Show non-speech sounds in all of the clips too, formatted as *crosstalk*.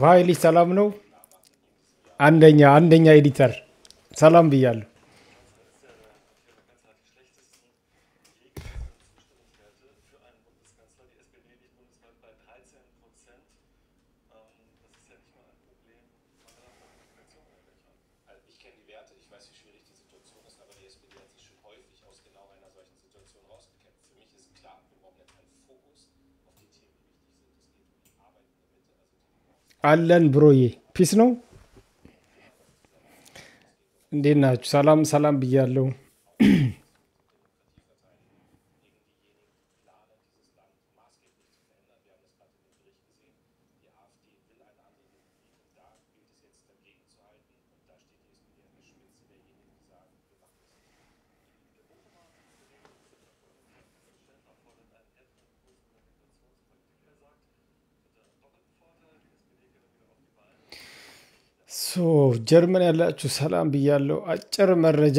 በኃይልሽ ሰላም ነው። አንደኛ አንደኛ ኤዲተር ሰላም ብያለሁ። አለን ብሮዬ ፒስ ነው። እንዴት ናችሁ? ሰላም ሰላም ብያለሁ። ጀርመን ያላችሁ ሰላም ብያለው። አጭር መረጃ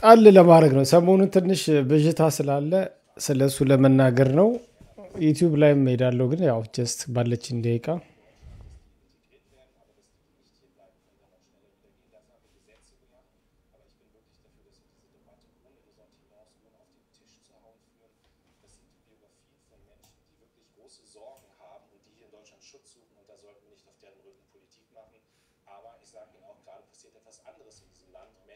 ጣል ለማድረግ ነው። ሰሞኑን ትንሽ ብዥታ ስላለ ስለሱ ለመናገር ነው። ዩቲዩብ ላይ ሄዳለሁ፣ ግን ያው ጀስት ባለችን ደቂቃ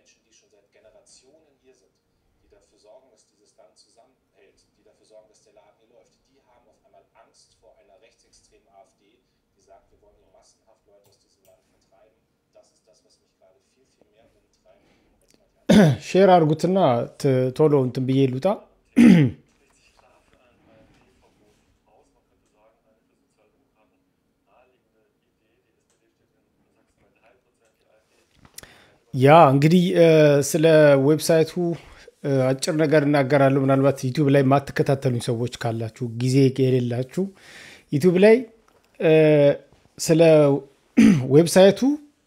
Menschen, die schon seit Generationen hier sind, die dafür sorgen, dass dieses Land zusammenhält, die dafür sorgen, dass der Laden hier läuft, die haben auf einmal Angst vor einer rechtsextremen AfD, die sagt, wir wollen hier massenhaft Leute aus diesem Land vertreiben. Das ist das, was mich gerade viel, viel mehr umtreibt. ሼር አድርጉትና ቶሎ እንትን ብዬ ልውጣ ያ እንግዲህ ስለ ዌብሳይቱ አጭር ነገር እናገራለሁ። ምናልባት ዩቲዩብ ላይ ማትከታተሉኝ ሰዎች ካላችሁ ጊዜ የሌላችሁ ዩቲዩብ ላይ ስለ ዌብሳይቱ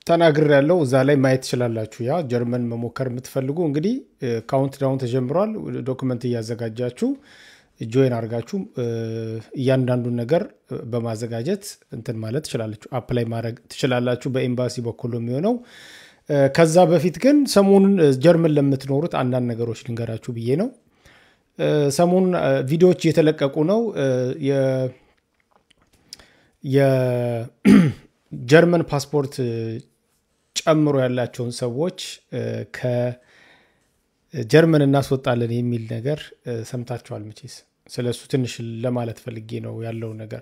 ተናግር ያለው እዛ ላይ ማየት ትችላላችሁ። ያ ጀርመን መሞከር የምትፈልጉ እንግዲህ ካውንት ዳውን ተጀምሯል። ዶክመንት እያዘጋጃችሁ ጆይን አድርጋችሁ እያንዳንዱን ነገር በማዘጋጀት እንትን ማለት ትችላላችሁ። አፕላይ ማድረግ ትችላላችሁ። በኤምባሲ በኩል የሚሆነው ከዛ በፊት ግን ሰሞኑን ጀርመን ለምትኖሩት አንዳንድ ነገሮች ልንገራችሁ ብዬ ነው። ሰሞኑን ቪዲዮዎች እየተለቀቁ ነው። የጀርመን *clears throat* ፓስፖርት ጨምሮ ያላቸውን ሰዎች ከጀርመን እናስወጣለን የሚል ነገር ሰምታቸዋል መቼስ። ስለሱ ትንሽ ለማለት ፈልጌ ነው ያለው ነገር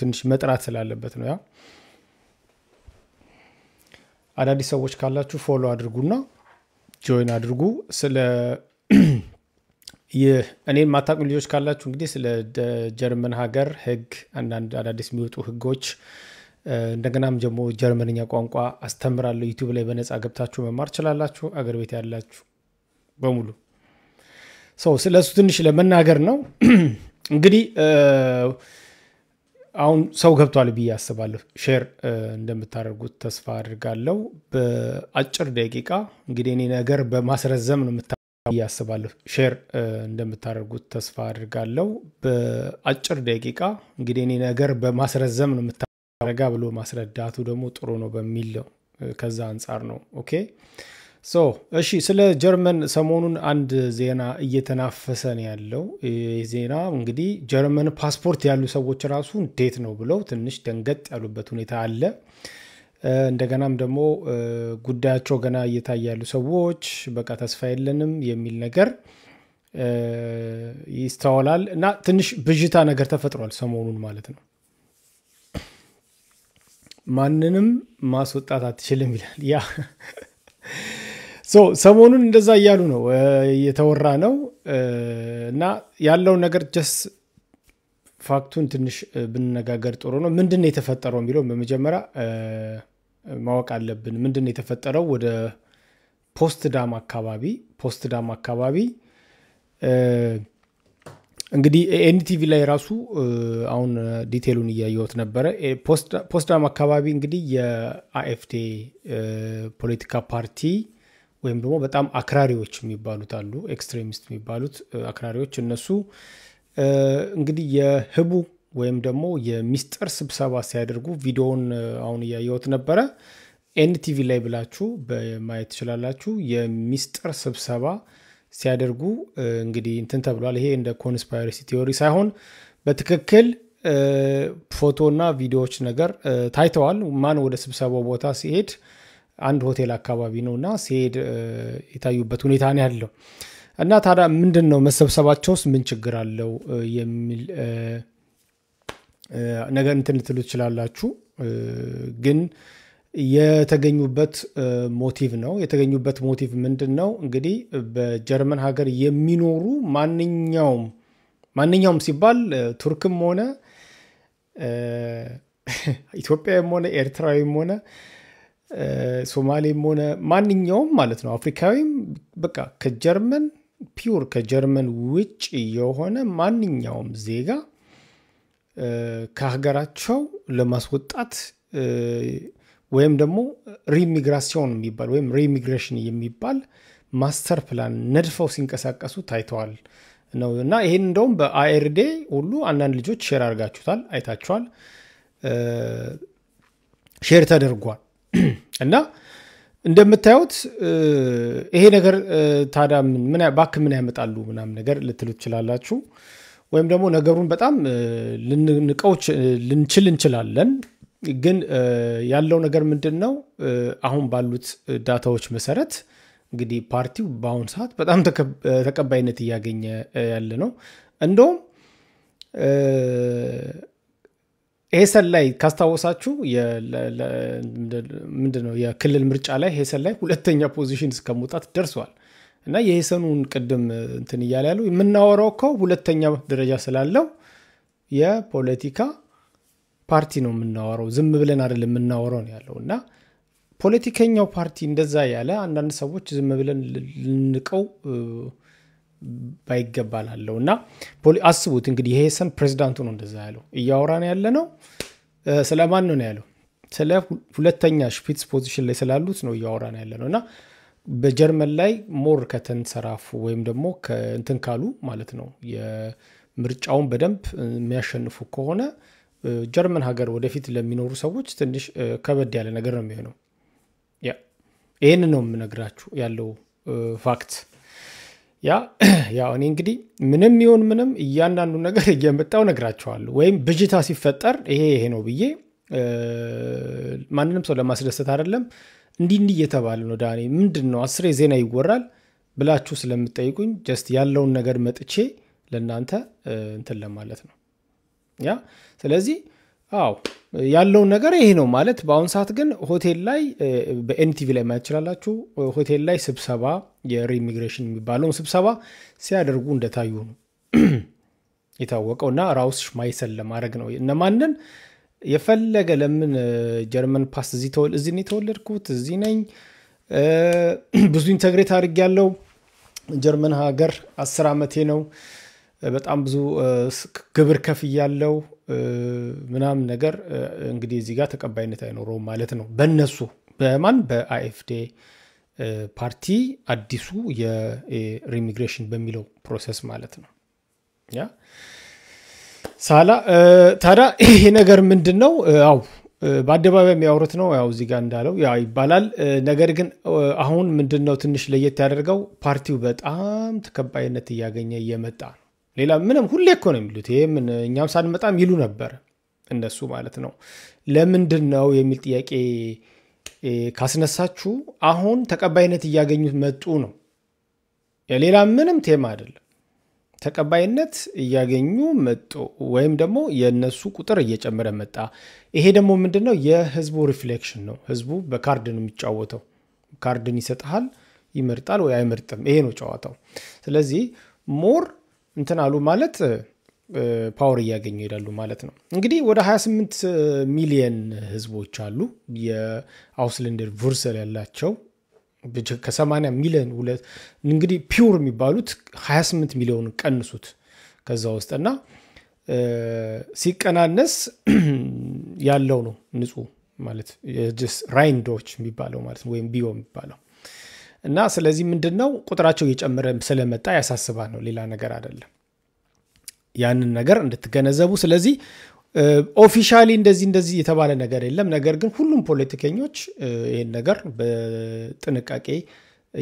ትንሽ መጥራት ስላለበት ነው ያ አዳዲስ ሰዎች ካላችሁ ፎሎ አድርጉና ጆይን አድርጉ። ስለ ይህ እኔም ልጆች ካላችሁ እንግዲህ ስለ ጀርመን ሀገር ህግ፣ አንዳንድ አዳዲስ የሚወጡ ህጎች እንደገናም ደግሞ ጀርመንኛ ቋንቋ አስተምራለሁ። ዩቲዩብ ላይ በነፃ ገብታችሁ መማር ትችላላችሁ። አገር ቤት ያላችሁ በሙሉ ሰው ስለ እሱ ትንሽ ለመናገር ነው *clears throat* እንግዲህ አሁን ሰው ገብቷል ብዬ አስባለሁ። ሼር እንደምታደርጉት ተስፋ አድርጋለሁ። በአጭር ደቂቃ እንግዲህ እኔ ነገር በማስረዘም ነው የምታ ብዬ ሼር እንደምታደርጉት ተስፋ አድርጋለሁ። በአጭር ደቂቃ እንግዲህ እኔ ነገር በማስረዘም ነው የምታረጋ ብሎ ማስረዳቱ ደግሞ ጥሩ ነው በሚል ነው ከዛ አንጻር ነው ኦኬ ሶ እሺ፣ ስለ ጀርመን ሰሞኑን አንድ ዜና እየተናፈሰ ነው ያለው። ይህ ዜና እንግዲህ ጀርመን ፓስፖርት ያሉ ሰዎች ራሱ እንዴት ነው ብለው ትንሽ ደንገጥ ያሉበት ሁኔታ አለ። እንደገናም ደግሞ ጉዳያቸው ገና እየታየ ያሉ ሰዎች በቃ ተስፋ የለንም የሚል ነገር ይስተዋላል እና ትንሽ ብዥታ ነገር ተፈጥሯል ሰሞኑን ማለት ነው። ማንንም ማስወጣት አትችልም ይላል ያ ሰሞኑን እንደዛ እያሉ ነው የተወራ ነው እና ያለውን ነገር ጀስ ፋክቱን ትንሽ ብንነጋገር ጥሩ ነው። ምንድን ነው የተፈጠረው የሚለውን በመጀመሪያ ማወቅ አለብን። ምንድን ነው የተፈጠረው? ወደ ፖስት ዳም አካባቢ ፖስት ዳም አካባቢ እንግዲህ ኤንቲቪ ላይ ራሱ አሁን ዲቴሉን እያየወት ነበረ። ፖስት ዳም አካባቢ እንግዲህ የአኤፍቴ ፖለቲካ ፓርቲ ወይም ደግሞ በጣም አክራሪዎች የሚባሉት አሉ። ኤክስትሪሚስት የሚባሉት አክራሪዎች እነሱ እንግዲህ የህቡ ወይም ደግሞ የሚስጥር ስብሰባ ሲያደርጉ ቪዲዮውን አሁን እያየወት ነበረ። ኤንቲቪ ላይ ብላችሁ ማየት ትችላላችሁ። የሚስጥር ስብሰባ ሲያደርጉ እንግዲህ እንትን ተብሏል። ይሄ እንደ ኮንስፓይረሲ ቲዮሪ ሳይሆን በትክክል ፎቶና ቪዲዮዎች ነገር ታይተዋል። ማን ወደ ስብሰባው ቦታ ሲሄድ አንድ ሆቴል አካባቢ ነው እና ሲሄድ የታዩበት ሁኔታ ነው ያለው እና ታዲያ ምንድን ነው መሰብሰባቸውስ ምን ችግር አለው የሚል ነገር እንትን ልትሉ ትችላላችሁ ግን የተገኙበት ሞቲቭ ነው የተገኙበት ሞቲቭ ምንድን ነው እንግዲህ በጀርመን ሀገር የሚኖሩ ማንኛውም ማንኛውም ሲባል ቱርክም ሆነ ኢትዮጵያም ሆነ ኤርትራዊም ሆነ ሶማሌም ሆነ ማንኛውም ማለት ነው አፍሪካዊም በቃ ከጀርመን ፒውር ከጀርመን ውጭ የሆነ ማንኛውም ዜጋ ከሀገራቸው ለማስወጣት ወይም ደግሞ ሪሚግራሲዮን የሚባል ወይም ሪሚግሬሽን የሚባል ማስተር ፕላን ነድፈው ሲንቀሳቀሱ ታይተዋል ነው እና ይህን እንደውም በአኤርዴ ሁሉ አንዳንድ ልጆች ሼር አርጋችሁታል አይታችኋል፣ ሼር ተደርጓል። *clears throat* እና እንደምታዩት ይሄ ነገር ታዲያ ባክ ምን ያመጣሉ ምናምን ነገር ልትሉ ትችላላችሁ። ወይም ደግሞ ነገሩን በጣም ልንቀው ልንችል እንችላለን። ግን ያለው ነገር ምንድን ነው? አሁን ባሉት ዳታዎች መሰረት እንግዲህ ፓርቲው በአሁኑ ሰዓት በጣም ተቀባይነት እያገኘ ያለ ነው። እንደውም ሄሰን ላይ ካስታወሳችሁ ምንድነው የክልል ምርጫ ላይ ሄሰን ላይ ሁለተኛ ፖዚሽን እስከ መውጣት ደርሷል። እና የሄሰኑን ቅድም እንትን እያለ ያሉ የምናወራው እኮ ሁለተኛ ደረጃ ስላለው የፖለቲካ ፓርቲ ነው የምናወራው። ዝም ብለን አይደለም የምናወራው ነው ያለው እና ፖለቲከኛው ፓርቲ እንደዛ ያለ አንዳንድ ሰዎች ዝም ብለን ልንቀው ባይገባል አለው እና አስቡት እንግዲህ ይሄ ስም ፕሬዚዳንቱ ነው እንደዛ ያለው። እያወራ ነው ያለ ነው ስለ ማን ነው ያለው? ስለ ሁለተኛ ሽፊትስ ፖዚሽን ላይ ስላሉት ነው እያወራ ነው ያለ ነው እና በጀርመን ላይ ሞር ከተንሰራፉ ወይም ደግሞ እንትን ካሉ ማለት ነው የምርጫውን በደንብ የሚያሸንፉ ከሆነ ጀርመን ሀገር ወደፊት ለሚኖሩ ሰዎች ትንሽ ከበድ ያለ ነገር ነው የሚሆነው። ይህን ነው የምነግራችሁ ያለው ፋክት። ያ *clears throat* ያው እኔ እንግዲህ ምንም ይሁን ምንም እያንዳንዱ ነገር እየመጣው ነግራቸዋለሁ። ወይም ብጅታ ሲፈጠር ይሄ ይሄ ነው ብዬ ማንንም ሰው ለማስደሰት አይደለም። እንዲህ እንዲህ እየተባለ ነው ዳኒ፣ ምንድን ነው አስሬ ዜና ይወራል ብላችሁ ስለምጠይቁኝ ጀስት ያለውን ነገር መጥቼ ለእናንተ እንትን ለማለት ነው ያ ስለዚህ አዎ ያለውን ነገር ይሄ ነው ማለት። በአሁኑ ሰዓት ግን ሆቴል ላይ በኤንቲቪ ላይ ማየት ችላላችሁ ሆቴል ላይ ስብሰባ የሪኢሚግሬሽን የሚባለውን ስብሰባ ሲያደርጉ እንደታዩ ነው *clears throat* የታወቀው እና ራውስ ሽማይሰል ለማድረግ ነው እነማንን የፈለገ ለምን ጀርመን ፓስ እዚህ ነው የተወለድኩት፣ እዚህ ነኝ፣ *clears throat* ብዙ ኢንተግሬት ያለው ጀርመን ሀገር አስር ዓመቴ ነው በጣም ብዙ ግብር ከፍ ያለው ምናምን ነገር እንግዲህ እዚህ ጋር ተቀባይነት አይኖረውም ማለት ነው። በነሱ በማን በአኤፍዴ ፓርቲ አዲሱ የሪሚግሬሽን በሚለው ፕሮሰስ ማለት ነው። ያ ሳላ ታዲያ ይሄ ነገር ምንድን ነው? አው በአደባባይ የሚያወሩት ነው ያው እዚህ ጋር እንዳለው ያው ይባላል። ነገር ግን አሁን ምንድን ነው ትንሽ ለየት ያደርገው ፓርቲው በጣም ተቀባይነት እያገኘ እየመጣ ነው ሌላ ምንም ሁሌ እኮ ነው የሚሉት። ይህም እኛም ሳንመጣም ይሉ ነበር እነሱ ማለት ነው። ለምንድን ነው የሚል ጥያቄ ካስነሳችሁ አሁን ተቀባይነት እያገኙት መጡ ነው። ሌላ ምንም ቴማ አይደለም። ተቀባይነት እያገኙ መጡ ወይም ደግሞ የእነሱ ቁጥር እየጨመረ መጣ። ይሄ ደግሞ ምንድን ነው የህዝቡ ሪፍሌክሽን ነው። ህዝቡ በካርድ ነው የሚጫወተው። ካርድን ይሰጥሃል፣ ይመርጣል ወይ አይመርጥም። ይሄ ነው ጨዋታው። ስለዚህ ሞር እንትን አሉ ማለት ፓወር እያገኙ ይሄዳሉ ማለት ነው። እንግዲህ ወደ 28 ሚሊየን ህዝቦች አሉ የአውስለንደር ቮርሰል ያላቸው ከ80 ሚሊዮን እንግዲህ ፒውር የሚባሉት 28 ሚሊዮን ቀንሱት ከዛ ውስጥ እና ሲቀናነስ *clears throat* ያለው ነው ንጹ ማለት ራይንዶች የሚባለው ማለት ወይም ቢዮ የሚባለው እና ስለዚህ ምንድን ነው ቁጥራቸው እየጨመረ ስለመጣ ያሳስባል ነው፣ ሌላ ነገር አይደለም። ያንን ነገር እንድትገነዘቡ። ስለዚህ ኦፊሻሊ እንደዚህ እንደዚህ የተባለ ነገር የለም። ነገር ግን ሁሉም ፖለቲከኞች ይህን ነገር በጥንቃቄ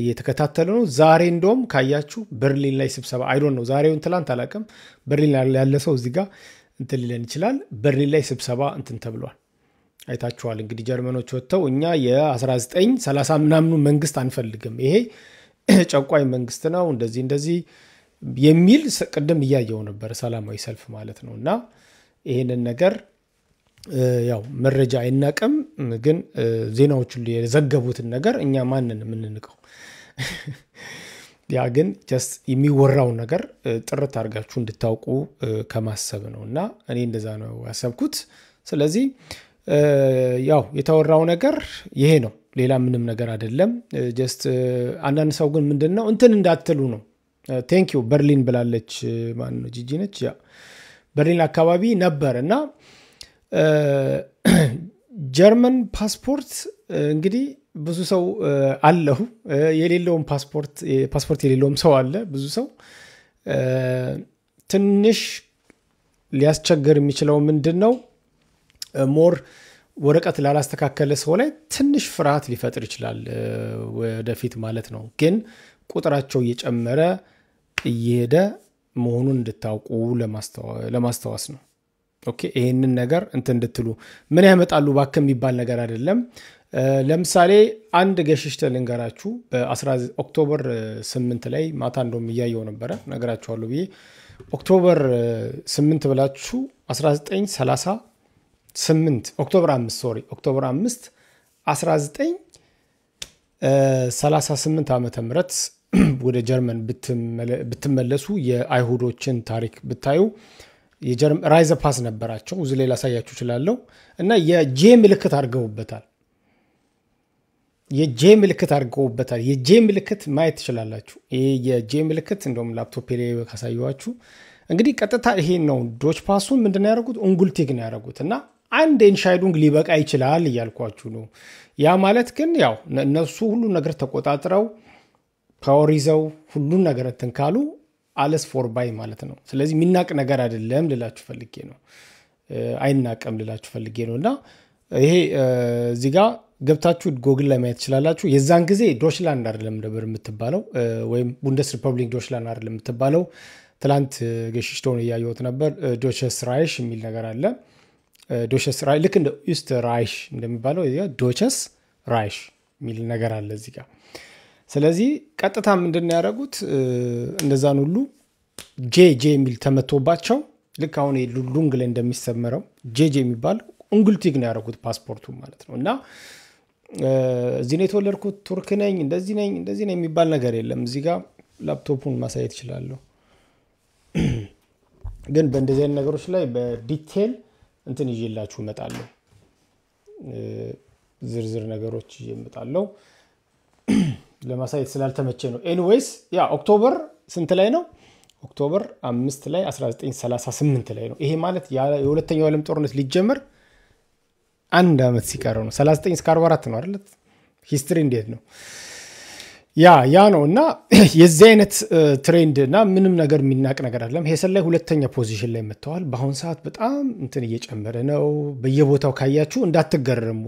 እየተከታተሉ ነው። ዛሬ እንደውም ካያችሁ በርሊን ላይ ስብሰባ አይዶ ነው ዛሬውን ትላንት አላቅም በርሊን ያለ ሰው እዚህ ጋር እንትን ሊለን ይችላል። በርሊን ላይ ስብሰባ እንትን ተብሏል። አይታችኋል እንግዲህ ጀርመኖች ወጥተው እኛ የ1930 ምናምኑ መንግስት አንፈልግም፣ ይሄ *clears throat* ጨቋኝ መንግስት ነው እንደዚህ እንደዚህ የሚል ቅድም እያየው ነበር፣ ሰላማዊ ሰልፍ ማለት ነው። እና ይህንን ነገር ያው መረጃ አይናቅም፣ ግን ዜናዎች የዘገቡትን ነገር እኛ ማንን የምንንቀው? *laughs* ያ ግን ጀስት የሚወራውን ነገር ጥርት አድርጋችሁ እንድታውቁ ከማሰብ ነው። እና እኔ እንደዛ ነው ያሰብኩት። ስለዚህ ያው የተወራው ነገር ይሄ ነው። ሌላ ምንም ነገር አይደለም። ጀስት አንዳንድ ሰው ግን ምንድን ነው እንትን እንዳትሉ ነው። ቴንኪ በርሊን ብላለች። ማን ነው ጂጂ ነች። በርሊን አካባቢ ነበር እና ጀርመን ፓስፖርት እንግዲህ ብዙ ሰው አለው። የሌለውም ፓስፖርት ፓስፖርት የሌለውም ሰው አለ። ብዙ ሰው ትንሽ ሊያስቸግር የሚችለው ምንድን ነው ሞር ወረቀት ላላስተካከለ ሰው ላይ ትንሽ ፍርሃት ሊፈጥር ይችላል ወደፊት ማለት ነው። ግን ቁጥራቸው እየጨመረ እየሄደ መሆኑን እንድታውቁ ለማስታወስ ነው። ኦኬ ይህንን ነገር እንትን እንድትሉ ምን ያመጣሉ ባክ የሚባል ነገር አይደለም። ለምሳሌ አንድ ገሽሽተ ልንገራችሁ። በኦክቶበር 8 ላይ ማታ እንደውም እያየው ነበረ ነገራችኋለሁ ብዬ ኦክቶበር 8 ብላችሁ 1930 8 ኦክቶበር 5 ሶሪ ኦክቶበር 5 19 38 ዓመተ ምህረት *clears throat* ወደ ጀርመን ብትመለሱ የአይሁዶችን ታሪክ ብታዩ ራይዘ ፓስ ነበራቸው። እዚ ላይ ላሳያችሁ እችላለሁ እና የጄ ምልክት አድርገውበታል። የጄ ምልክት አድርገውበታል። የጄ ምልክት ማየት ትችላላችሁ። ይሄ የጄ ምልክት እንደም ላፕቶፕ ላይ ካሳየኋችሁ እንግዲህ ቀጥታ ይሄ ነው። ዶች ፓሱን ምንድን ያደረጉት? ኡንጉልቲግ ነው ያደረጉት እና አንድ ኢንሻይዱንግ ሊበቃ ይችላል እያልኳችሁ ነው። ያ ማለት ግን ያው እነሱ ሁሉን ነገር ተቆጣጥረው ፓወር ይዘው ሁሉን ነገር እንትን ካሉ አለስ ባይ ማለት ነው። ስለዚህ የሚናቅ ነገር አይደለም ልላችሁ ፈልጌ ነው። አይናቀም ልላችሁ ፈልጌ ነው። እና ይሄ እዚህ ጋ ገብታችሁ ጎግል ላይ ማየት ትችላላችሁ። የዛን ጊዜ ዶችላንድ አይደለም ነበር የምትባለው፣ ወይም ቡንደስ ሪፐብሊክ ዶችላንድ አይደለም የምትባለው። ትላንት ገሽሽተውን እያየሁት ነበር። ዶችስ ራይሽ የሚል ነገር አለ ዶቸስ ራይ ልክ እንደ ኢስት ራይሽ እንደሚባለው ዶቸስ ራይሽ የሚል ነገር አለ እዚህ ጋር ስለዚህ ቀጥታ ምንድን ያደረጉት እንደዛን ሁሉ ጄ ጄ የሚል ተመቶባቸው ልክ አሁን ሉንግ ላይ እንደሚሰመረው ጄ ጄ የሚባል እንግልቲግ ነው ያደረጉት ፓስፖርቱ ማለት ነው እና እዚህ ነው የተወለድኩት ቱርክ ነኝ እንደዚህ ነኝ እንደዚህ ነኝ የሚባል ነገር የለም እዚህ ጋር ላፕቶፑን ማሳየት ይችላለሁ *clears throat* ግን በእንደዚህ አይነት ነገሮች ላይ በዲቴል እንትን ይዤላችሁ እመጣለሁ። ዝርዝር ነገሮች ይዤ እመጣለሁ። ለማሳየት ስላልተመቼ ነው። ኤኒዌይስ ያ ኦክቶበር ስንት ላይ ነው? ኦክቶበር አምስት ላይ 1938 ላይ ነው። ይሄ ማለት የሁለተኛው ዓለም ጦርነት ሊጀመር አንድ ዓመት ሲቀረው ነው። 39 እስከ 44 ነው አይደል? ሂስትሪ እንዴት ነው? ያ ያ ነው እና *clears throat* የዚህ አይነት ትሬንድ እና ምንም ነገር የሚናቅ ነገር አይደለም። ሄሰን ላይ ሁለተኛ ፖዚሽን ላይ መጥተዋል። በአሁን ሰዓት በጣም እንትን እየጨመረ ነው። በየቦታው ካያችሁ እንዳትገረሙ።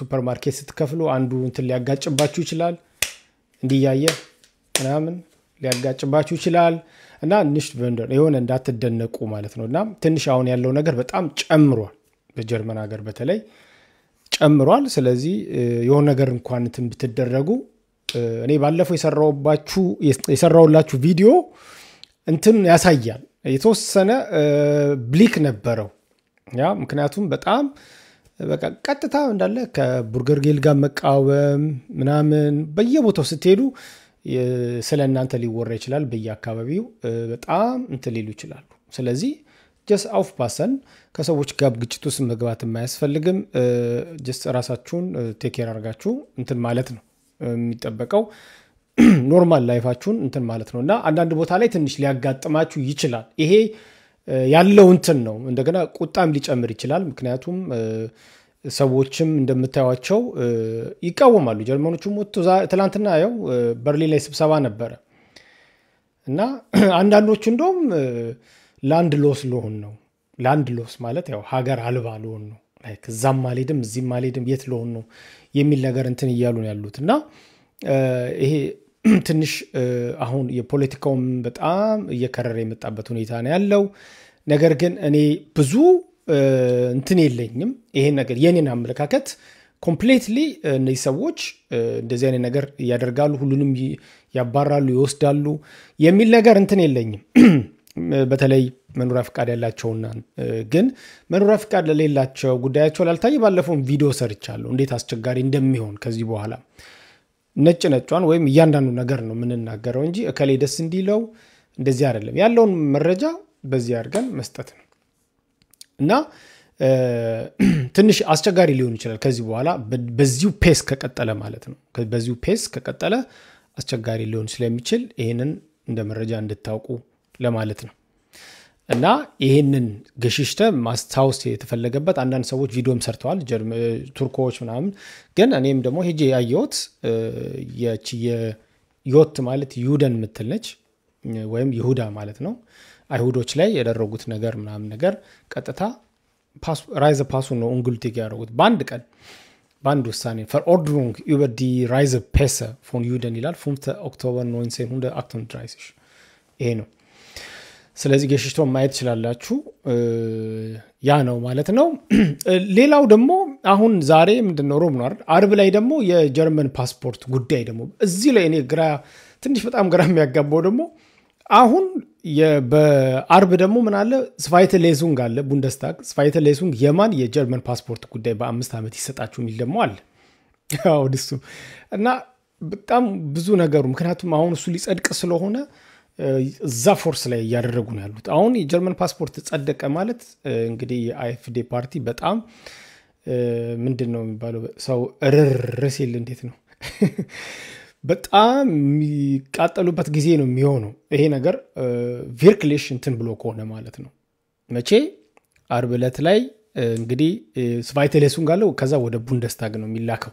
ሱፐርማርኬት ስትከፍሉ አንዱ እንትን ሊያጋጭባችሁ ይችላል፣ እንዲያየ ምናምን ሊያጋጭባችሁ ይችላል እና ንሽ የሆነ እንዳትደነቁ ማለት ነው እና ትንሽ አሁን ያለው ነገር በጣም ጨምሯል፣ በጀርመን ሀገር በተለይ ጨምሯል። ስለዚህ የሆነ ነገር እንኳን እንትን ብትደረጉ እኔ ባለፈው የሰራውላችሁ ቪዲዮ እንትን ያሳያል። የተወሰነ ብሊክ ነበረው ያ ምክንያቱም በጣም በቃ ቀጥታ እንዳለ ከቡርገር ጌል ጋር መቃወም ምናምን በየቦታው ስትሄዱ ስለ እናንተ ሊወራ ይችላል። በየአካባቢው በጣም እንትን ሊሉ ይችላሉ። ስለዚህ ጀስ አውፍ ፓሰን ከሰዎች ጋር ግጭት ውስጥ መግባት የማያስፈልግም። ጀስ ራሳችሁን ቴኬር አድርጋችሁ እንትን ማለት ነው። የሚጠበቀው *clears throat* ኖርማል ላይፋችሁን እንትን ማለት ነው እና አንዳንድ ቦታ ላይ ትንሽ ሊያጋጥማችሁ ይችላል። ይሄ ያለው እንትን ነው። እንደገና ቁጣም ሊጨምር ይችላል። ምክንያቱም ሰዎችም እንደምታዩቸው ይቃወማሉ። ጀርመኖቹም ወጥቶ ትላንትና ያው በርሊን ላይ ስብሰባ ነበረ እና *clears throat* አንዳንዶቹ እንደውም ላንድ ሎስ ለሆን ነው። ላንድ ሎስ ማለት ያው ሀገር አልባ ለሆን ነው። እዛም አልሄድም እዚህም አልሄድም የት ለሆን ነው የሚል ነገር እንትን እያሉ ነው ያሉት እና ይሄ *clears throat* ትንሽ አሁን የፖለቲካውም በጣም እየከረረ የመጣበት ሁኔታ ነው ያለው። ነገር ግን እኔ ብዙ እንትን የለኝም ይሄን ነገር የኔን አመለካከት ኮምፕሌትሊ እነዚህ ሰዎች እንደዚህ አይነት ነገር ያደርጋሉ፣ ሁሉንም ያባራሉ፣ ይወስዳሉ የሚል ነገር እንትን የለኝም *clears throat* በተለይ መኖሪያ ፍቃድ ያላቸውና ግን መኖሪያ ፍቃድ ለሌላቸው ጉዳያቸው ላልታየ ባለፈውን ቪዲዮ ሰርቻለሁ፣ እንዴት አስቸጋሪ እንደሚሆን ከዚህ በኋላ ነጭ ነጯን ወይም እያንዳንዱ ነገር ነው የምንናገረው እንጂ እከሌ ደስ እንዲለው እንደዚህ አይደለም። ያለውን መረጃ በዚህ አድርገን መስጠት ነው እና ትንሽ አስቸጋሪ ሊሆን ይችላል ከዚህ በኋላ በዚሁ ፔስ ከቀጠለ ማለት ነው። በዚሁ ፔስ ከቀጠለ አስቸጋሪ ሊሆን ስለሚችል ይህንን እንደ መረጃ እንድታውቁ ለማለት ነው። እና ይህንን ገሽሽተ ማስታወስ የተፈለገበት አንዳንድ ሰዎች ቪዲዮም ሰርተዋል፣ ቱርኮዎች ምናምን። ግን እኔም ደግሞ ሄጄ ያየሁት የዮት ማለት ዩደን ምትል ነች፣ ወይም ይሁዳ ማለት ነው። አይሁዶች ላይ የደረጉት ነገር ምናምን ነገር ቀጥታ ራይዘ ፓሱ ነው እንግልቲግ ያደረጉት በአንድ ቀን በአንድ ውሳኔ ፈርኦርድሩንግ ዩበር ዲ ራይዘ ፔሰ ፎን ዩደን ይላል ፉምተ ኦክቶበር ኖንሴን ሁንደ አክቶን ድራይሽ ይሄ ነው። ስለዚህ ገሽሽቶ ማየት ትችላላችሁ ያ ነው ማለት ነው *clears throat* ሌላው ደግሞ አሁን ዛሬ ምንድነው ሮም ነው አርብ ላይ ደግሞ የጀርመን ፓስፖርት ጉዳይ ደግሞ እዚህ ላይ እኔ ግራ ትንሽ በጣም ግራ የሚያጋባው ደግሞ አሁን በአርብ ደግሞ ምን አለ ስፋይተ ሌሱንግ አለ ቡንደስታግ ስፋይተ ሌሱንግ የማን የጀርመን ፓስፖርት ጉዳይ በአምስት ዓመት ይሰጣችሁ የሚል ደግሞ አለ እና በጣም ብዙ ነገሩ ምክንያቱም አሁን እሱ ሊጸድቅ ስለሆነ እዛ ፎርስ ላይ እያደረጉ ነው ያሉት። አሁን የጀርመን ፓስፖርት ጸደቀ ማለት እንግዲህ የአይኤፍዴ ፓርቲ በጣም ምንድን ነው የሚባለው ሰው ርር ሲል እንዴት ነው *laughs* በጣም የሚቃጠሉበት ጊዜ ነው የሚሆነው። ይሄ ነገር ቪርክሌሽ እንትን ብሎ ከሆነ ማለት ነው። መቼ አርብ ዕለት ላይ እንግዲህ ስቫይተሌሱን ጋለው ከዛ ወደ ቡንደስታግ ነው የሚላከው።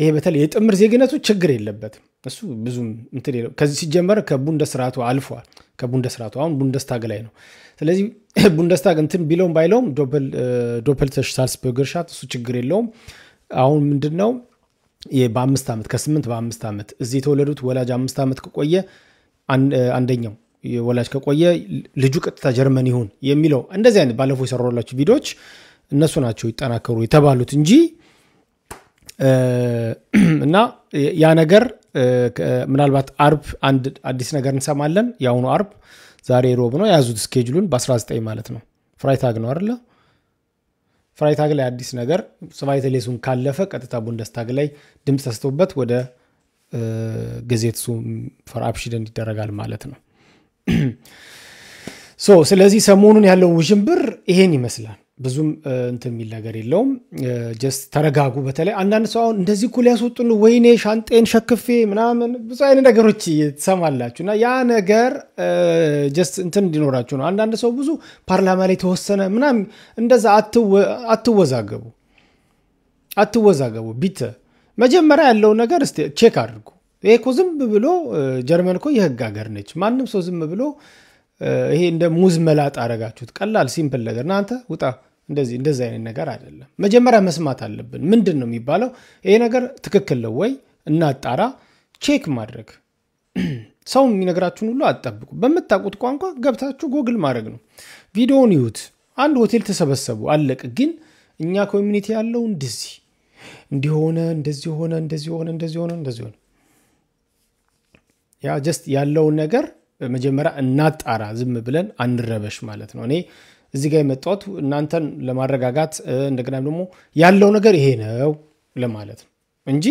ይሄ በተለይ የጥምር ዜግነቱ ችግር የለበትም እሱ ብዙም እንትን የለው ከዚህ ሲጀመር ከቡንደስ ስርዓቱ አልፏል። ከቡንደስ ስርዓቱ አሁን ቡንደስታግ ላይ ነው። ስለዚህ *clears throat* ቡንደስታግ እንትን ቢለውም ባይለውም ዶፐልተር ሳልስበርገር እሱ ችግር የለውም። አሁን ምንድን ነው በአምስት ዓመት ከስምንት በአምስት ዓመት እዚህ የተወለዱት ወላጅ አምስት ዓመት ከቆየ አንደኛው ወላጅ ከቆየ ልጁ ቀጥታ ጀርመን ይሁን የሚለው እንደዚህ አይነት ባለፈው የሰራላቸው ቪዲዮዎች እነሱ ናቸው ይጠናከሩ የተባሉት እንጂ *clears throat* እና ያ ነገር ምናልባት አርብ አንድ አዲስ ነገር እንሰማለን። የአሁኑ አርብ ዛሬ ሮብ ነው። የያዙት ስኬጁሉን በ19 ማለት ነው። ፍራይታግ ነው አለ ፍራይታግ ላይ አዲስ ነገር ስቫይተሌሱን ካለፈ ቀጥታ ቡንደስታግ ላይ ድምፅ ተስቶበት ወደ ገዜትሱ ፈርአብሽደን ይደረጋል ማለት ነው። *clears throat* ስለዚህ ሰሞኑን ያለው ውዥንብር ይሄን ይመስላል። ብዙም እንትን የሚል ነገር የለውም። ጀስት ተረጋጉ። በተለይ አንዳንድ ሰው አሁን እንደዚህ እኮ ሊያስወጡን፣ ወይኔ ሻንጤን ሸክፌ ምናምን ብዙ አይነት ነገሮች ትሰማላችሁ። እና ያ ነገር ጀስት እንትን እንዲኖራችሁ ነው። አንዳንድ ሰው ብዙ ፓርላማ ላይ ተወሰነ ምናምን እንደዛ አትወዛገቡ፣ አትወዛገቡ። ቢት መጀመሪያ ያለውን ነገር እስኪ ቼክ አድርጉ። ይሄ እኮ ዝም ብሎ ጀርመን እኮ የህግ ሀገር ነች። ማንም ሰው ዝም ብሎ ይሄ እንደ ሙዝ መላጥ አረጋችሁት። ቀላል ሲምፕል ነገር እናንተ ውጣ እንደዚህ እንደዚህ አይነት ነገር አይደለም። መጀመሪያ መስማት አለብን። ምንድን ነው የሚባለው? ይሄ ነገር ትክክል ነው ወይ እናጣራ፣ ቼክ ማድረግ ሰው የሚነግራችሁን ሁሉ አትጠብቁ። በምታውቁት ቋንቋ ገብታችሁ ጎግል ማድረግ ነው። ቪዲዮውን ይዩት። አንድ ሆቴል ተሰበሰቡ፣ አለቅ። ግን እኛ ኮሚኒቲ ያለው እንደዚህ እንዲሆነ እንደዚህ ሆነ እንደዚህ ሆነ እንደዚህ ሆነ እንደዚህ ሆነ። ያ ጀስት ያለውን ነገር መጀመሪያ እናጣራ፣ ዝም ብለን አንረበሽ ማለት ነው። እኔ እዚህ ጋር የመጣሁት እናንተን ለማረጋጋት እንደገና ደግሞ ያለው ነገር ይሄ ነው ለማለት ነው እንጂ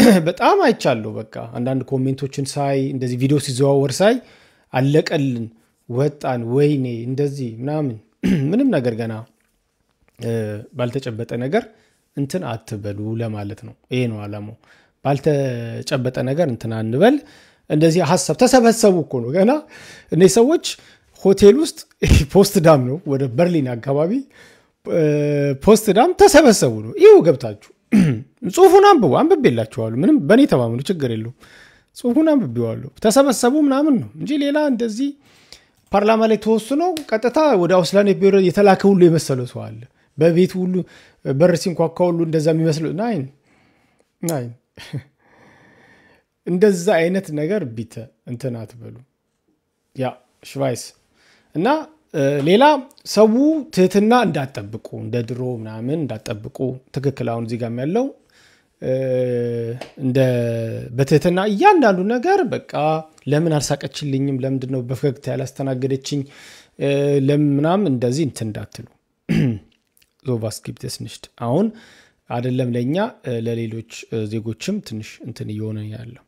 *clears throat* በጣም አይቻለሁ። በቃ አንዳንድ ኮሜንቶችን ሳይ እንደዚህ ቪዲዮ ሲዘዋወር ሳይ አለቀልን፣ ወጣን፣ ወይኔ እንደዚህ ምናምን *clears throat* ምንም ነገር ገና ባልተጨበጠ ነገር እንትን አትበሉ ለማለት ነው። ይሄ ነው አላማው። ባልተጨበጠ ነገር እንትን አንበል። እንደዚህ ሀሳብ ተሰበሰቡ እኮ ነው ገና እኔ ሰዎች ሆቴል ውስጥ *laughs* ፖስትዳም ነው፣ ወደ በርሊን አካባቢ ፖስትዳም ተሰበሰቡ ነው። ይሁ ገብታችሁ *clears throat* ጽሁፉን አንብቡ፣ አንብቤላችኋሉ ምንም በእኔ ተማምኑ፣ ችግር የለውም። ጽሁፉን አንብቤዋሉ ተሰበሰቡ ምናምን ነው እንጂ ሌላ እንደዚህ ፓርላማ ላይ ተወስኖ ቀጥታ ወደ አውስላን ቢሮ የተላከ ሁሉ የመሰለ ሰው አለ። በቤት ሁሉ በር ሲንኳኳ ሁሉ እንደዛ የሚመስሉ ናይን ናይን እንደዛ አይነት ነገር ቢተ እንትን አትበሉ ያ ሽቫይስ እና ሌላ ሰው ትህትና እንዳጠብቁ እንደ ድሮ ምናምን እንዳጠብቁ ትክክል። አሁን እዚህ ጋም ያለው እንደ በትህትና እያንዳንዱ ነገር በቃ ለምን አልሳቀችልኝም፣ ለምንድን ነው በፈገግታ ያላስተናገደችኝ፣ ለምናም እንደዚህ እንትን እንዳትሉ። *clears throat* ዞቫስክሪፕትስ አሁን አደለም ለእኛ ለሌሎች ዜጎችም ትንሽ እንትን እየሆነ ያለው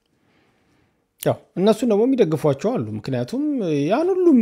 ያው እነሱን ደግሞ የሚደግፏቸው አሉ። ምክንያቱም ያን ሁሉም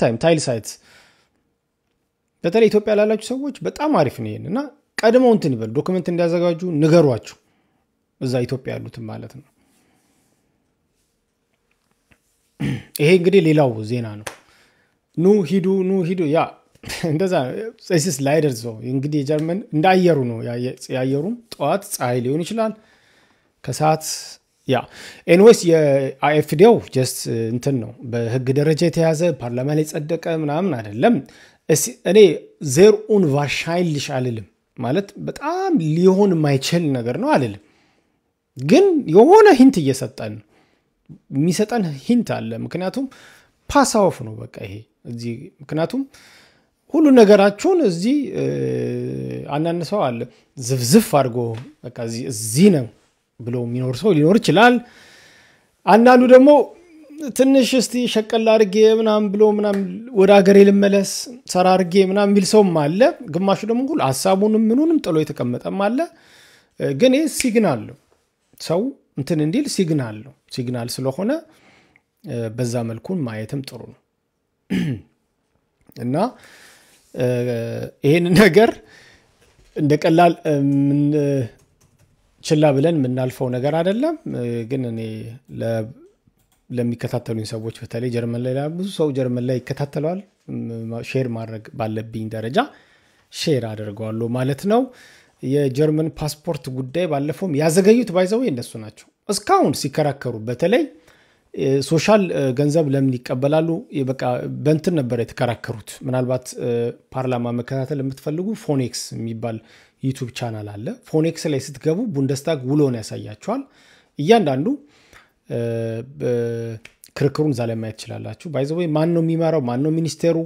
ታይም ታይል ሳይት በተለይ ኢትዮጵያ ላላችሁ ሰዎች በጣም አሪፍ ነው። ይሄን እና ቀድመው እንትን ይበል ዶክመንት እንዲያዘጋጁ ንገሯችሁ፣ እዛ ኢትዮጵያ ያሉትም ማለት ነው። ይሄ እንግዲህ ሌላው ዜና ነው። ኑ ሂዱ፣ ኑ ሂዱ። ያ *laughs* እንደዛ ስስ ላይደር ዘው እንግዲህ የጀርመን እንደ አየሩ ነው። ያየሩም ጠዋት ፀሐይ ሊሆን ይችላል ከሰዓት ያ ኤንዌስ የአይኤፍዲው ጀስት እንትን ነው በህግ ደረጃ የተያዘ ፓርላማ ላይ ጸደቀ ምናምን አይደለም። እኔ ዜር ኡን ቫርሻይልሽ አልልም ማለት በጣም ሊሆን የማይችል ነገር ነው አልልም፣ ግን የሆነ ሂንት እየሰጠን የሚሰጠን ሂንት አለ። ምክንያቱም ፓሳወፍ ነው በቃ ይሄ እዚህ ምክንያቱም ሁሉ ነገራችሁን እዚህ አናንሰው አለ ዝፍዝፍ አድርጎ በቃ እዚህ ነው ብሎ የሚኖር ሰው ሊኖር ይችላል። አንዳንዱ ደግሞ ትንሽ እስቲ ሸቀል አርጌ ምናም ብሎ ምናም ወደ ሀገሬ ልመለስ ሰራ አርጌ ምናም የሚል ሰውም አለ። ግማሹ ደግሞ ሁሉ ሀሳቡንም ምኑንም ጥሎ የተቀመጠም አለ። ግን ይህ ሲግናል ነው። ሰው እንትን እንዲል ሲግናል ነው። ሲግናል ስለሆነ በዛ መልኩን ማየትም ጥሩ ነው እና ይህን ነገር እንደ ቀላል ችላ ብለን የምናልፈው ነገር አይደለም። ግን እኔ ለሚከታተሉኝ ሰዎች በተለይ ጀርመን ላይ ብዙ ሰው ጀርመን ላይ ይከታተለዋል። ሼር ማድረግ ባለብኝ ደረጃ ሼር አደርገዋለሁ ማለት ነው። የጀርመን ፓስፖርት ጉዳይ ባለፈውም ያዘገዩት ባይዘው እነሱ ናቸው። እስካሁን ሲከራከሩ በተለይ ሶሻል ገንዘብ ለምን ይቀበላሉ? በቃ በእንትን ነበር የተከራከሩት። ምናልባት ፓርላማ መከታተል የምትፈልጉ ፎኔክስ የሚባል ዩቱብ ቻናል አለ። ፎኔክስ ላይ ስትገቡ ቡንደስታግ ውሎን ያሳያችኋል። እያንዳንዱ ክርክሩን እዛ ላይ ማየት ይችላላችሁ ባይዘ ወይ ማን ነው የሚመራው፣ ማን ነው ሚኒስቴሩ፣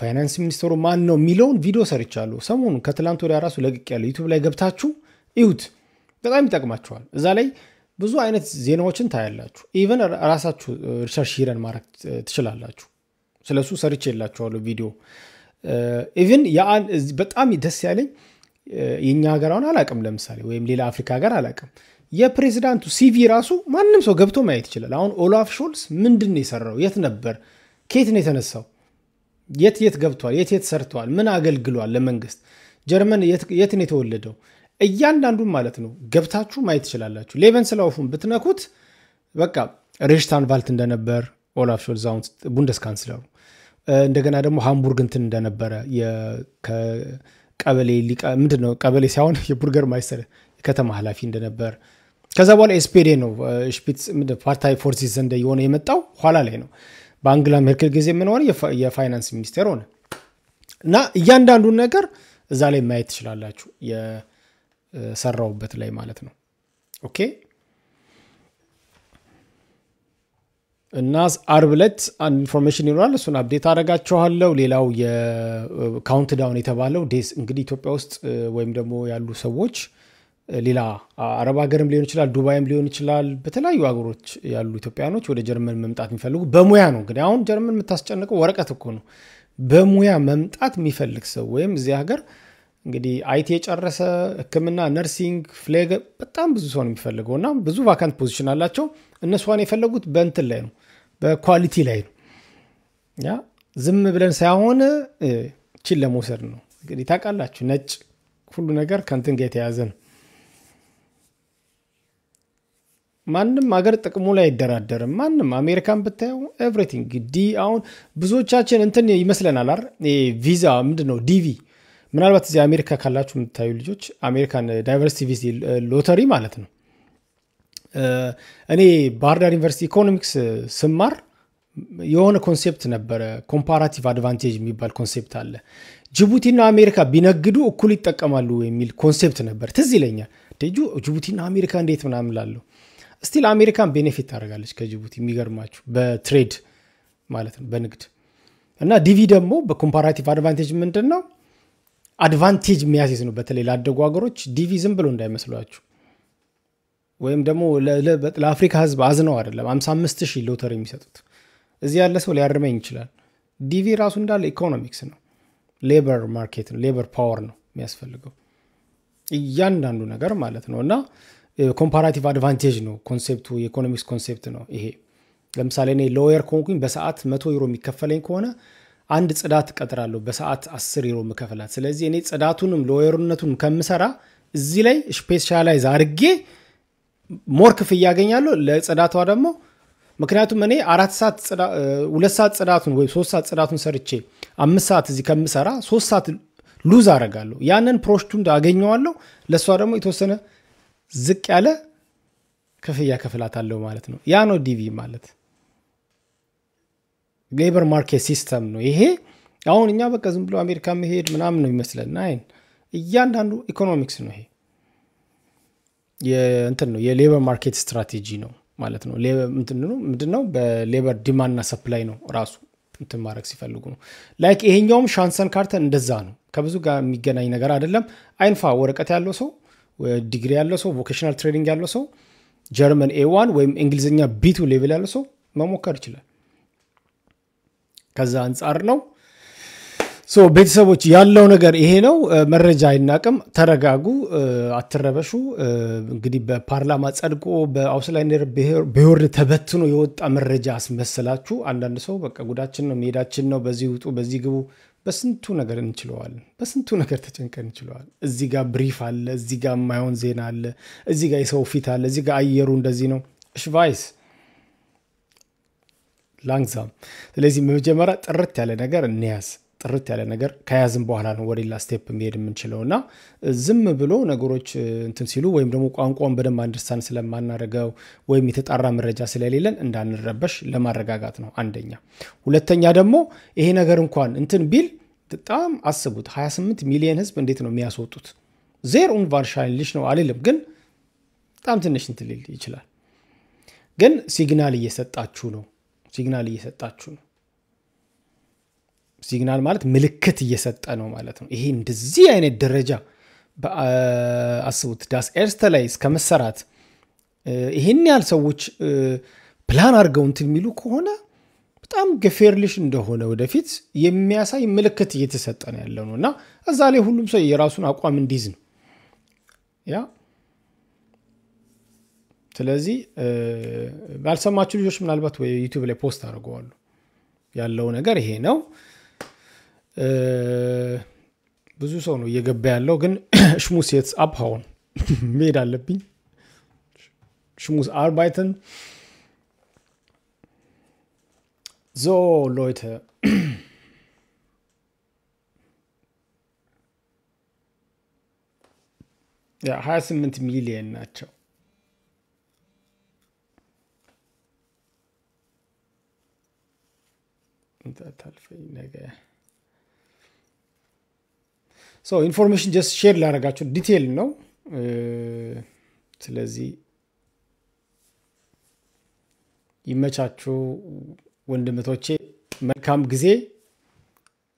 ፋይናንስ ሚኒስቴሩ ማን ነው የሚለውን ቪዲዮ ሰርቻሉ ሰሞኑ ከትላንት ወዲያ ራሱ ለቅቅ ያለ ዩቱብ ላይ ገብታችሁ ይሁት በጣም ይጠቅማችኋል። እዛ ላይ ብዙ አይነት ዜናዎችን ታያላችሁ። ኢቨን ራሳችሁ ሪሰርች ሂረን ማድረግ ትችላላችሁ። ስለሱ ሰርች የላችኋለሁ ቪዲዮ ኢቨን በጣም ደስ ያለኝ የእኛ ሀገር አሁን አላቅም ለምሳሌ ወይም ሌላ አፍሪካ ሀገር አላቅም የፕሬዚዳንቱ ሲቪ ራሱ ማንም ሰው ገብቶ ማየት ይችላል። አሁን ኦላፍ ሾልስ ምንድን የሰራው? የት ነበር? ኬት ነው የተነሳው? የት የት ገብቷል? የት የት ሰርተዋል? ምን አገልግሏል ለመንግስት? ጀርመን የት ነው የተወለደው? እያንዳንዱን ማለት ነው ገብታችሁ ማየት ትችላላችሁ። ሌቨን ስላውፉን ብትነኩት በቃ ሬሽታን ቫልት እንደነበር ኦላፍ ሾልስ አሁን ቡንደስ ካንስለሩ እንደገና ደግሞ ሃምቡርግ እንትን እንደነበረ ቀበሌ ምንድን ነው ቀበሌ ሳይሆን *laughs* የቡርገር ማይስተር ከተማ ኃላፊ እንደነበር ከዛ በኋላ ኤስፔዴ ነው ሽፒትስ ፓርታይ ፎርሲስ ዘንደ የሆነ የመጣው ኋላ ላይ ነው። በአንግላ ሜርክል ጊዜ የምንሆነ የፋይናንስ ሚኒስቴር ሆነ እና እያንዳንዱን ነገር እዛ ላይ ማየት ትችላላችሁ፣ የሰራውበት ላይ ማለት ነው። ኦኬ እና አርብ ዕለት አንድ ኢንፎርሜሽን ይኖራል። እሱን አብዴት አደርጋችኋለሁ። ሌላው የካውንትዳውን ዳውን የተባለው ዴስ እንግዲህ ኢትዮጵያ ውስጥ ወይም ደግሞ ያሉ ሰዎች ሌላ አረብ ሀገርም ሊሆን ይችላል፣ ዱባይም ሊሆን ይችላል። በተለያዩ ሀገሮች ያሉ ኢትዮጵያኖች ወደ ጀርመን መምጣት የሚፈልጉ በሙያ ነው እንግዲህ አሁን ጀርመን የምታስጨንቀው ወረቀት እኮ ነው። በሙያ መምጣት የሚፈልግ ሰው ወይም እዚህ ሀገር እንግዲህ አይቲ የጨረሰ ሕክምና፣ ነርሲንግ፣ ፍሌገ በጣም ብዙ ሰው ነው የሚፈልገው እና ብዙ ቫካንት ፖዚሽን አላቸው። እነሷን የፈለጉት በእንትን ላይ ነው በኳሊቲ ላይ ነው ያ ዝም ብለን ሳይሆን ችን ለመውሰድ ነው እንግዲህ ታውቃላችሁ ነጭ ሁሉ ነገር ከንትን ጋር የተያዘ ነው ማንም አገር ጥቅሙ ላይ አይደራደርም ማንም አሜሪካን ብታየው ኤቭሪቲንግ ዲ አሁን ብዙዎቻችን እንትን ይመስለናል አር ቪዛ ምንድን ነው ዲቪ ምናልባት እዚ አሜሪካ ካላችሁ የምታዩ ልጆች አሜሪካን ዳይቨርሲቲ ቪዚ ሎተሪ ማለት ነው እኔ ባህር ዳር ዩኒቨርሲቲ ኢኮኖሚክስ ስማር የሆነ ኮንሴፕት ነበረ። ኮምፓራቲቭ አድቫንቴጅ የሚባል ኮንሴፕት አለ። ጅቡቲና አሜሪካ ቢነግዱ እኩል ይጠቀማሉ የሚል ኮንሴፕት ነበር፣ ትዝ ይለኛል። ጅቡቲና አሜሪካ እንዴት ምናምን ላለሁ ስቲል አሜሪካን ቤኔፊት ታደርጋለች ከጅቡቲ የሚገርማችሁ በትሬድ ማለት ነው በንግድ እና ዲቪ ደግሞ በኮምፓራቲቭ አድቫንቴጅ ምንድን ነው አድቫንቴጅ የሚያስይዝ ነው። በተለይ ላደጉ ሀገሮች ዲቪ ዝም ብሎ እንዳይመስሏችሁ ወይም ደግሞ ለአፍሪካ ህዝብ አዝነው አይደለም 55 ሺህ ሎተሪ የሚሰጡት እዚህ ያለ ሰው ሊያርመኝ ይችላል። ዲቪ ራሱ እንዳለ ኢኮኖሚክስ ነው፣ ሌበር ማርኬት ነው፣ ሌበር ፓወር ነው የሚያስፈልገው እያንዳንዱ ነገር ማለት ነው። እና ኮምፓራቲቭ አድቫንቴጅ ነው ኮንሴፕቱ፣ የኢኮኖሚክስ ኮንሴፕት ነው ይሄ። ለምሳሌ እኔ ሎየር ከሆንኩኝ በሰዓት መቶ ዩሮ የሚከፈለኝ ከሆነ አንድ ጽዳት እቀጥራለሁ፣ በሰዓት አስር ዩሮ የምከፍላት። ስለዚህ እኔ ጽዳቱንም ሎየርነቱን ከምሰራ እዚህ ላይ ስፔሻላይዝ አድርጌ ሞር ክፍያ ያገኛለሁ ለጽዳቷ ደግሞ ምክንያቱም እኔ አራት ሰዓት ሁለት ሰዓት ጽዳቱን ወይም ሶስት ሰዓት ጽዳቱን ሰርቼ አምስት ሰዓት እዚህ ከምሰራ ሶስት ሰዓት ሉዝ አረጋለሁ። ያንን ፕሮሽቱን አገኘዋለሁ። ለእሷ ደግሞ የተወሰነ ዝቅ ያለ ክፍያ አለው ማለት ነው። ያ ነው ዲቪ ማለት ሌበር ማርኬት ሲስተም ነው ይሄ። አሁን እኛ በቃ ዝም ብሎ አሜሪካ መሄድ ምናምን ነው ይመስለን። አይን እያንዳንዱ ኢኮኖሚክስ ነው ይሄ። እንትን ነው የሌበር ማርኬት ስትራቴጂ ነው ማለት ነው። ምንድን ነው በሌበር ዲማንድና ሰፕላይ ነው ራሱ እንትን ማድረግ ሲፈልጉ ነው። ላይክ ይሄኛውም ሻንሰን ካርተን እንደዛ ነው። ከብዙ ጋር የሚገናኝ ነገር አይደለም። አይንፋ ወረቀት ያለው ሰው፣ ዲግሪ ያለው ሰው፣ ቮኬሽናል ትሬኒንግ ያለው ሰው፣ ጀርመን ኤዋን ወይም እንግሊዝኛ ቢቱ ሌቭል ያለው ሰው መሞከር ይችላል። ከዛ አንጻር ነው ቤተሰቦች ያለው ነገር ይሄ ነው። መረጃ አይናቅም። ተረጋጉ፣ አትረበሹ። እንግዲህ በፓርላማ ጸድቆ በአውስላይነር ብሄወርድ ተበትኖ የወጣ መረጃ አስመስላችሁ አንዳንድ ሰው በቃ ጉዳችን ነው፣ ሜዳችን ነው፣ በዚህ ውጡ፣ በዚህ ግቡ። በስንቱ ነገር እንችለዋለን። በስንቱ ነገር ተጨንቀን እንችለዋል። እዚህ ጋር ብሪፍ አለ፣ እዚህ ጋር የማይሆን ዜና አለ፣ እዚህ ጋር የሰው ፊት አለ፣ እዚህ ጋር አየሩ እንደዚህ ነው። ሽቫይስ ላንግዛም። ስለዚህ መጀመሪያ ጥርት ያለ ነገር እንያዝ። ጥርት ያለ ነገር ከያዝም በኋላ ነው ወደ ስቴፕ መሄድ የምንችለው እና ዝም ብሎ ነገሮች እንትን ሲሉ ወይም ደግሞ ቋንቋውን በደንብ አንድርሳን ስለማናደርገው ወይም የተጣራ መረጃ ስለሌለን እንዳንረበሽ ለማረጋጋት ነው አንደኛ። ሁለተኛ ደግሞ ይሄ ነገር እንኳን እንትን ቢል በጣም አስቡት 28 ሚሊዮን ህዝብ እንዴት ነው የሚያስወጡት? ዜር ኡንቫርሻሊሽ ነው አልልም፣ ግን በጣም ትንሽ እንትልል ይችላል። ግን ሲግናል እየሰጣችሁ ነው፣ ሲግናል እየሰጣችሁ ነው። ሲግናል ማለት ምልክት እየሰጠ ነው ማለት ነው። ይሄ እንደዚህ አይነት ደረጃ አስቡት፣ ዳስ ኤርስተ ላይ እስከ መሰራት ይህን ያህል ሰዎች ፕላን አድርገው እንትን የሚሉ ከሆነ በጣም ገፌርልሽ እንደሆነ ወደፊት የሚያሳይ ምልክት እየተሰጠ ነው ያለ ነው እና እዛ ላይ ሁሉም ሰው የራሱን አቋም እንዲይዝ ነው ያ ስለዚህ ያልሰማችሁ ልጆች ምናልባት ዩቲዩብ ላይ ፖስት አድርገዋሉ ያለው ነገር ይሄ ነው። ብዙ ሰው ነው እየገባ ያለው ግን ሽሙስ የትስ አብሃውን መሄድ አለብኝ ሽሙስ አርባይትን so leute ja 28 ሚሊየን ናቸው እንጠታልፈኝ ነገ ኢንፎርሜሽን ጀስት ሼር ላደረጋቸው ዲቴል ነው። ስለዚህ ይመቻችሁ ወንድምቶቼ፣ መልካም ጊዜ።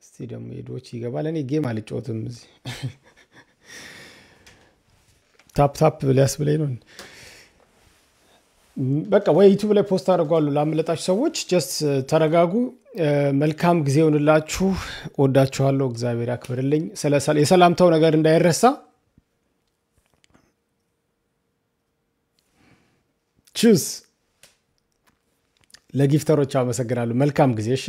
እስቲ ደግሞ ሄዶች ይገባል። እኔ ጌም አልጫወትም። እዚህ *laughs* ታፕ ታፕ ሊያስብለኝ ነው። በቃ ወይ ዩቱብ ላይ ፖስት አድርጓሉ። ላመለጣችሁ ሰዎች ጀስት ተረጋጉ። መልካም ጊዜ ይሆንላችሁ። ወዳችኋለሁ። እግዚአብሔር ያክብርልኝ። የሰላምታው ነገር እንዳይረሳ። ቹስ ለጊፍተሮች አመሰግናለሁ። መልካም ጊዜ። እሺ